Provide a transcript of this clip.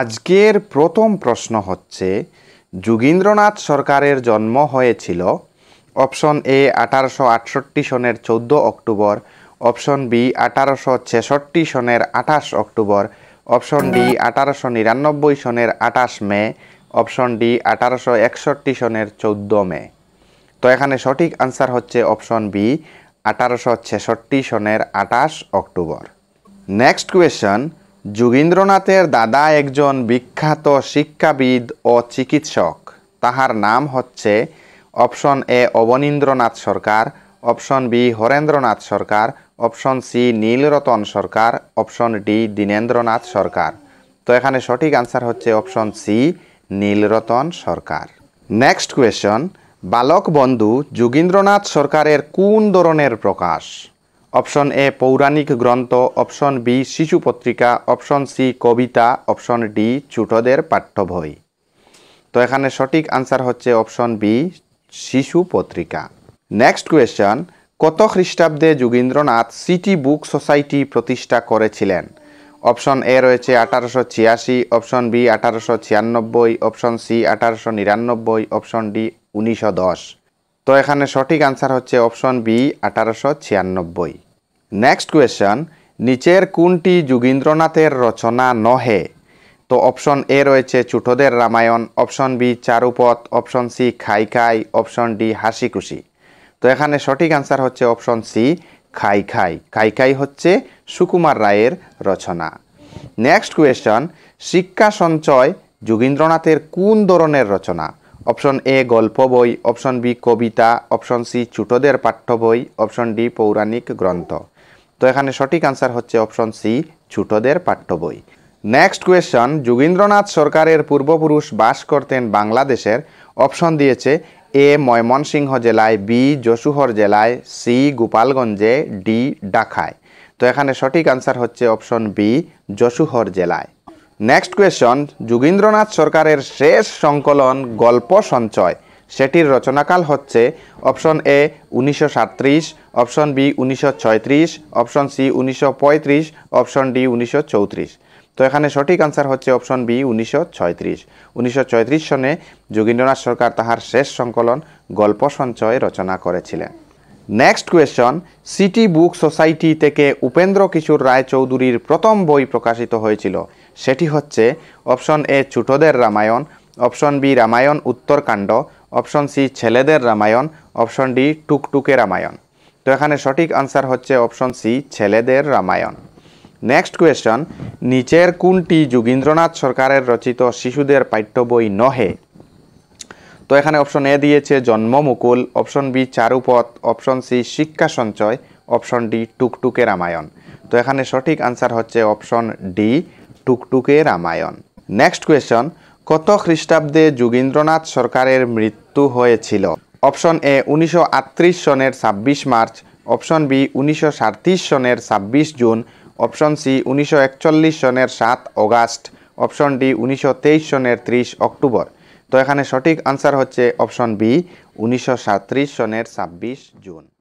আজকের প্রথম প্রশ্ন হচ্ছে যোগীন্দ্রনাথ সরকারের জন্ম হয়েছিল অপশন এ আঠারোশো আটষট্টি সনের চৌদ্দ অক্টোবর অপশন বি আঠারোশো ছেষট্টি সনের আঠাশ অক্টোবর অপশন ডি আঠারোশো নিরানব্বই সনের আঠাশ মে অপশন ডি আঠারোশো একষট্টি সনের চৌদ্দ মে তো এখানে সঠিক আনসার হচ্ছে অপশন বি আঠারোশো ছেষট্টি সনের আঠাশ অক্টোবর নেক্সট কোয়েশন যোগীন্দ্রনাথের দাদা একজন বিখ্যাত শিক্ষাবিদ ও চিকিৎসক তাহার নাম হচ্ছে option A Abanindranath Sarkar option B Harendranath Sarkar option C Nilratan Sarkar option D Dinendranath Sarkar তো এখানে সঠিক আনসার হচ্ছে option C Nilratan Sarkar next question Balak Bandhu Jogindranath সরকারের কোন ধরনের প্রকাশ অপশন এ পৌরাণিক গ্রন্থ অপশন বি শিশু পত্রিকা অপশন সি কবিতা অপশন ডি ছোটদের পাঠ্য বই তো এখানে সঠিক আনসার হচ্ছে অপশন বি শিশু পত্রিকা নেক্সট কোয়েশ্চন কত খ্রিস্টাব্দে যোগীন্দ্রনাথ সিটি বুক সোসাইটি প্রতিষ্ঠা করেছিলেন অপশন এ রয়েছে আঠারোশো ছিয়াশি অপশন বি আঠারোশো ছিয়ানব্বই অপশন সি আঠারোশো নিরানব্বই অপশন ডি উনিশশো দশ তো এখানে সঠিক আনসার হচ্ছে অপশন বি আঠারোশো ছিয়ানব্বই নেক্সট কোয়েশন নিচের কোনটি যোগীন্দ্রনাথের রচনা নহে তো অপশন এ রয়েছে ছোটদের Ramayan option B Charupath option C Khai Khai option D হাসি খুশি তো এখানে সঠিক আনসার হচ্ছে অপশন সি খাই খাই খাই খাই হচ্ছে সুকুমার রায়ের রচনা নেক্সট কোয়েশন শিক্ষা সঞ্চয় যোগীন্দ্রনাথের কোন ধরনের রচনা অপশন এ গল্প বই অপশন বি কবিতা অপশন সি ছোটদের পাঠ্য বই অপশন ডি পৌরাণিক গ্রন্থ তো এখানে সঠিক আনসার হচ্ছে অপশন সি ছোটদের পাঠ্য বই নেক্সট কোয়েশন যোগীন্দ্রনাথ সরকারের পূর্বপুরুষ বাস করতেন বাংলাদেশের অপশন দিয়েছে এ ময়মনসিংহ জেলায় বি যশুহর জেলায় সি গোপালগঞ্জে ডি ডাকায় তো এখানে সঠিক আনসার হচ্ছে অপশন বি যশুহর জেলায় নেক্সট কোয়েশন যোগীন্দ্রনাথ সরকারের শেষ সংকলন গল্প সঞ্চয় সেটির রচনাকাল হচ্ছে অপশন এ উনিশশো সাতত্রিশ অপশন বি উনিশশো অপশন সি উনিশশো অপশন ডি উনিশশো তো এখানে সঠিক আনসার হচ্ছে অপশন বি উনিশশো ছয়ত্রিশ উনিশশো সনে যোগীন্দ্রনাথ সরকার তাহার শেষ সংকলন গল্প সঞ্চয় রচনা করেছিলেন next question city book society থেকে উপেন্দ্র কিশোর রায়চৌধুরীর প্রথম বই প্রকাশিত হয়েছিল সেটি হচ্ছে অপশন এ ছুটোদের Ramayan option B Ramayan Uttarkanda option C ছেলেদের রামায়ণ অপশন ডি টুকটুকে রামায়ণ তো এখানে সঠিক আনসার হচ্ছে অপশন সি ছেলেদের রামায়ণ নেক্সট কোয়েশ্চন নিচের কোনটি যোগীন্দ্রনাথ সরকারের রচিত শিশুদের পাঠ্য বই নহে তো এখানে অপশন এ দিয়েছে জন্মমুকুল option B Charupath option C শিক্ষা সঞ্চয় অপশন ডি টুকটুকে রামায়ণ তো এখানে সঠিক আনসার হচ্ছে অপশন ডি টুকটুকে রামায়ণ নেক্সট কোয়েশ্চন কত খ্রিস্টাব্দে যোগীন্দ্রনাথ সরকারের মৃত্যু হয়েছিল অপশন এ উনিশশো সনের ছাব্বিশ মার্চ অপশন বি উনিশশো সনের ছাব্বিশ জুন অপশন সি উনিশশো সনের সাত অগাস্ট অপশন ডি উনিশশো সনের ত্রিশ অক্টোবর তো এখানে সঠিক আনসার হচ্ছে অপশন বি উনিশশো সনের ছাব্বিশ জুন